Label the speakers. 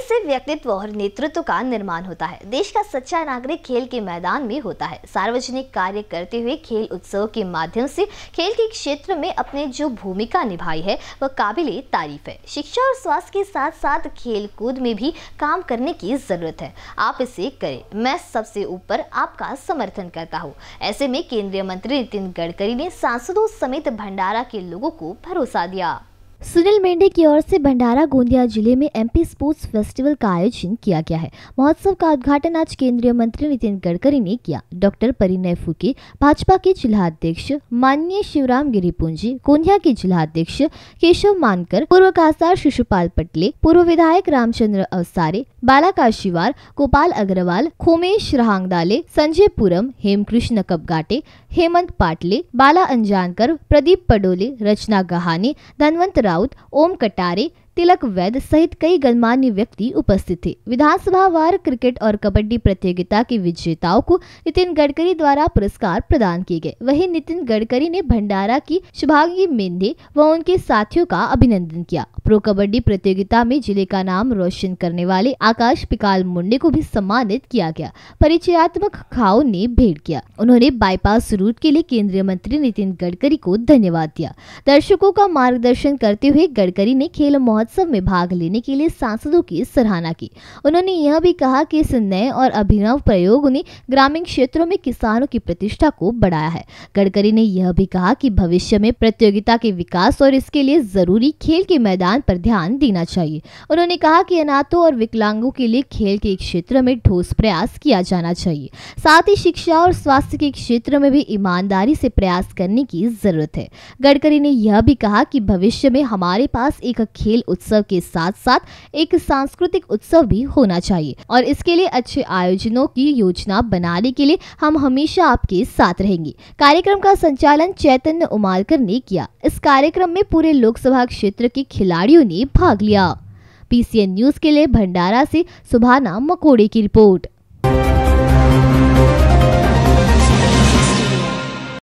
Speaker 1: खेल से व्यक्तित्व और नेतृत्व का निर्माण होता है देश का सच्चा नागरिक खेल के मैदान में होता है सार्वजनिक कार्य करते हुए खेल उत्सव के माध्यम से खेल के क्षेत्र में अपने जो भूमिका निभाई है वह काबिल तारीफ है शिक्षा और स्वास्थ्य के साथ साथ खेल कूद में भी काम करने की जरूरत है आप इसे करें मैं सबसे ऊपर आपका समर्थन करता हूँ ऐसे में केंद्रीय मंत्री नितिन गडकरी ने सांसदों समेत भंडारा के लोगों को भरोसा दिया सुनील मेंढे की ओर से भंडारा गोंदिया जिले में एमपी स्पोर्ट्स फेस्टिवल का आयोजन किया गया है महोत्सव का उद्घाटन आज केंद्रीय मंत्री नितिन गडकरी ने किया डॉक्टर परिणय फुके भाजपा के जिला अध्यक्ष माननीय शिवराम गिरिपुंजी गोंदिया के जिला अध्यक्ष केशव मानकर पूर्व कासार शिशुपाल पटले पूर्व विधायक रामचंद्र अवसारे बाला काशीवार गोपाल अग्रवाल खोमेश रहांगदाले संजय पुरम हेमकृष्ण कपगाटे हेमंत पाटले बाला अंजानकर प्रदीप पडोले रचना गहाने धनवंत राउत ओम कटारे तिलक वैद्य सहित कई गणमान्य व्यक्ति उपस्थित थे विधानसभा वार क्रिकेट और कबड्डी प्रतियोगिता के विजेताओं को नितिन गडकरी द्वारा पुरस्कार प्रदान किए गए वही नितिन गडकरी ने भंडारा की शुभागी मेन्दे व उनके साथियों का अभिनंदन किया प्रो कबड्डी प्रतियोगिता में जिले का नाम रोशन करने वाले आकाश पिकाल मुंडे को भी सम्मानित किया गया परिचयात्मक खाओ ने भेंट किया उन्होंने बाईपास रूट के लिए केंद्रीय मंत्री नितिन गडकरी को धन्यवाद दिया दर्शकों का मार्गदर्शन करते हुए गडकरी ने खेल महोत्सव महोत्सव में भाग लेने के लिए सांसदों की सराहना की उन्होंने यह भी कहा कि इस नए और अभिनव प्रयोग ने ग्रामीण क्षेत्रों में किसानों की प्रतिष्ठा को बढ़ाया है गडकरी ने यह भी कहा कि भविष्य में प्रतियोगिता के विकास और इसके लिए जरूरी खेल के मैदान पर ध्यान देना चाहिए उन्होंने कहा की अनाथों और विकलांगों के लिए खेल के क्षेत्र में ठोस प्रयास किया जाना चाहिए साथ ही शिक्षा और स्वास्थ्य के क्षेत्र में भी ईमानदारी से प्रयास करने की जरूरत है गडकरी ने यह भी कहा कि भविष्य में हमारे पास एक खेल उत्सव के साथ साथ एक सांस्कृतिक उत्सव भी होना चाहिए और इसके लिए अच्छे आयोजनों की योजना बनाने के लिए हम हमेशा आपके साथ रहेंगे कार्यक्रम का संचालन चैतन्य उमालकर ने किया इस कार्यक्रम में पूरे लोकसभा क्षेत्र के खिलाड़ियों ने भाग लिया पीसीएन न्यूज के लिए भंडारा से सुभाना मकोड़े की रिपोर्ट